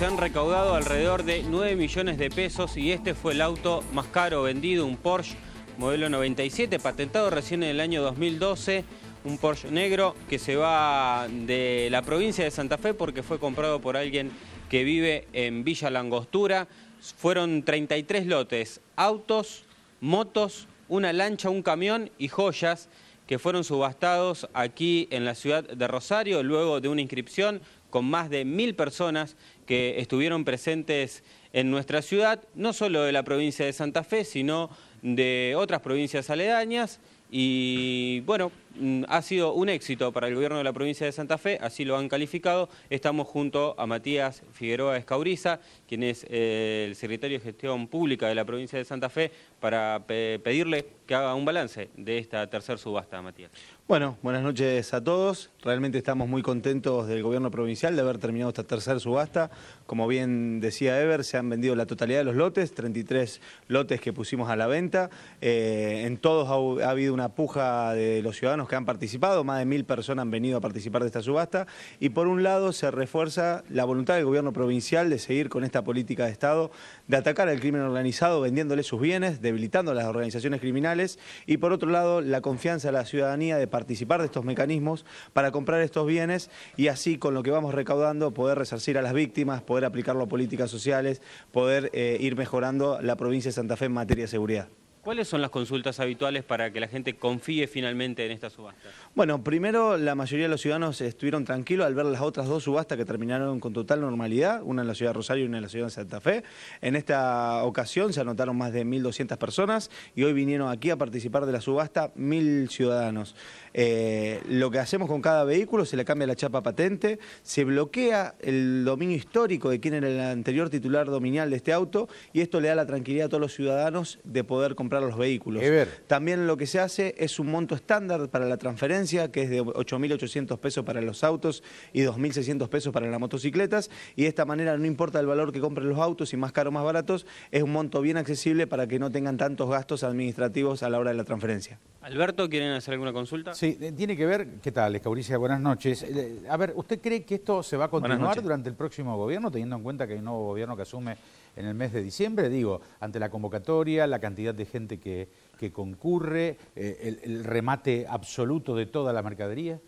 se han recaudado alrededor de 9 millones de pesos y este fue el auto más caro vendido, un Porsche modelo 97, patentado recién en el año 2012, un Porsche negro que se va de la provincia de Santa Fe porque fue comprado por alguien que vive en Villa Langostura. Fueron 33 lotes, autos, motos, una lancha, un camión y joyas que fueron subastados aquí en la ciudad de Rosario, luego de una inscripción con más de mil personas que estuvieron presentes en nuestra ciudad, no solo de la provincia de Santa Fe, sino de otras provincias aledañas. Y bueno, Mm, ha sido un éxito para el gobierno de la provincia de Santa Fe, así lo han calificado. Estamos junto a Matías Figueroa Escauriza, quien es eh, el secretario de Gestión Pública de la provincia de Santa Fe, para pedirle que haga un balance de esta tercer subasta, Matías. Bueno, buenas noches a todos. Realmente estamos muy contentos del gobierno provincial de haber terminado esta tercer subasta. Como bien decía Ever, se han vendido la totalidad de los lotes, 33 lotes que pusimos a la venta. Eh, en todos ha habido una puja de los ciudadanos que han participado, más de mil personas han venido a participar de esta subasta, y por un lado se refuerza la voluntad del gobierno provincial de seguir con esta política de Estado, de atacar al crimen organizado vendiéndole sus bienes, debilitando las organizaciones criminales, y por otro lado la confianza de la ciudadanía de participar de estos mecanismos para comprar estos bienes y así con lo que vamos recaudando poder resarcir a las víctimas, poder aplicarlo a políticas sociales, poder eh, ir mejorando la provincia de Santa Fe en materia de seguridad. ¿Cuáles son las consultas habituales para que la gente confíe finalmente en esta subasta? Bueno, primero la mayoría de los ciudadanos estuvieron tranquilos al ver las otras dos subastas que terminaron con total normalidad, una en la ciudad de Rosario y una en la ciudad de Santa Fe. En esta ocasión se anotaron más de 1.200 personas y hoy vinieron aquí a participar de la subasta 1.000 ciudadanos. Eh, lo que hacemos con cada vehículo, se le cambia la chapa patente, se bloquea el dominio histórico de quién era el anterior titular dominial de este auto y esto le da la tranquilidad a todos los ciudadanos de poder comprar los vehículos. También lo que se hace es un monto estándar para la transferencia, que es de 8.800 pesos para los autos y 2.600 pesos para las motocicletas. Y de esta manera no importa el valor que compren los autos, si más caro o más baratos, es un monto bien accesible para que no tengan tantos gastos administrativos a la hora de la transferencia. Alberto, ¿quieren hacer alguna consulta? Sí, eh, tiene que ver, ¿qué tal, Escauricia? Buenas noches. Eh, a ver, ¿usted cree que esto se va a continuar durante el próximo gobierno, teniendo en cuenta que hay un nuevo gobierno que asume en el mes de diciembre, digo, ante la convocatoria, la cantidad de gente que, concurre, eh, el remate absoluto de toda la mercadería?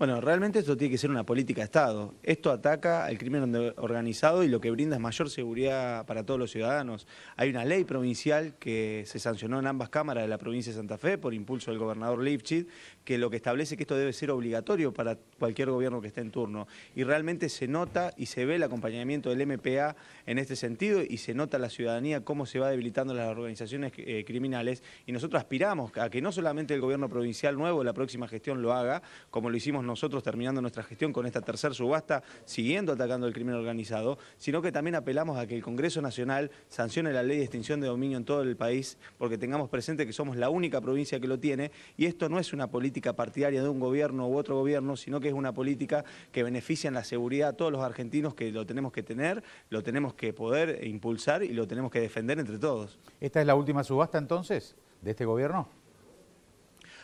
Bueno, realmente esto tiene que ser una política de Estado. Esto ataca al crimen organizado y lo que brinda es mayor seguridad para todos los ciudadanos. Hay una ley provincial que se sancionó en ambas cámaras de la provincia de Santa Fe por impulso del gobernador Lifchit, que lo que establece es que esto debe ser obligatorio para cualquier gobierno que esté en turno. Y realmente se nota y se ve el acompañamiento del MPA en este sentido y se nota la ciudadanía cómo se va debilitando las organizaciones eh, criminales. Y nosotros aspiramos a que no solamente el gobierno provincial nuevo, la próxima gestión lo haga, como lo hicimos nosotros, nosotros terminando nuestra gestión con esta tercera subasta, siguiendo atacando el crimen organizado, sino que también apelamos a que el Congreso Nacional sancione la ley de extinción de dominio en todo el país, porque tengamos presente que somos la única provincia que lo tiene, y esto no es una política partidaria de un gobierno u otro gobierno, sino que es una política que beneficia en la seguridad a todos los argentinos que lo tenemos que tener, lo tenemos que poder impulsar y lo tenemos que defender entre todos. ¿Esta es la última subasta entonces de este gobierno?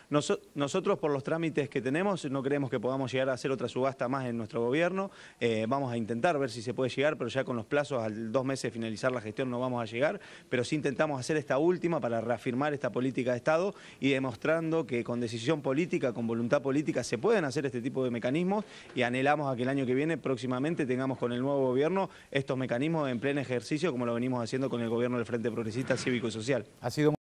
nosotros, por los trámites que tenemos, no creemos que podamos llegar a hacer otra subasta más en nuestro gobierno. Eh, vamos a intentar ver si se puede llegar, pero ya con los plazos, al dos meses de finalizar la gestión no vamos a llegar, pero sí intentamos hacer esta última para reafirmar esta política de Estado y demostrando que con decisión política, con voluntad política, se pueden hacer este tipo de mecanismos y anhelamos a que el año que viene, próximamente, tengamos con el nuevo gobierno estos mecanismos en pleno ejercicio, como lo venimos haciendo con el gobierno del Frente Progresista Cívico y Social. Ha sido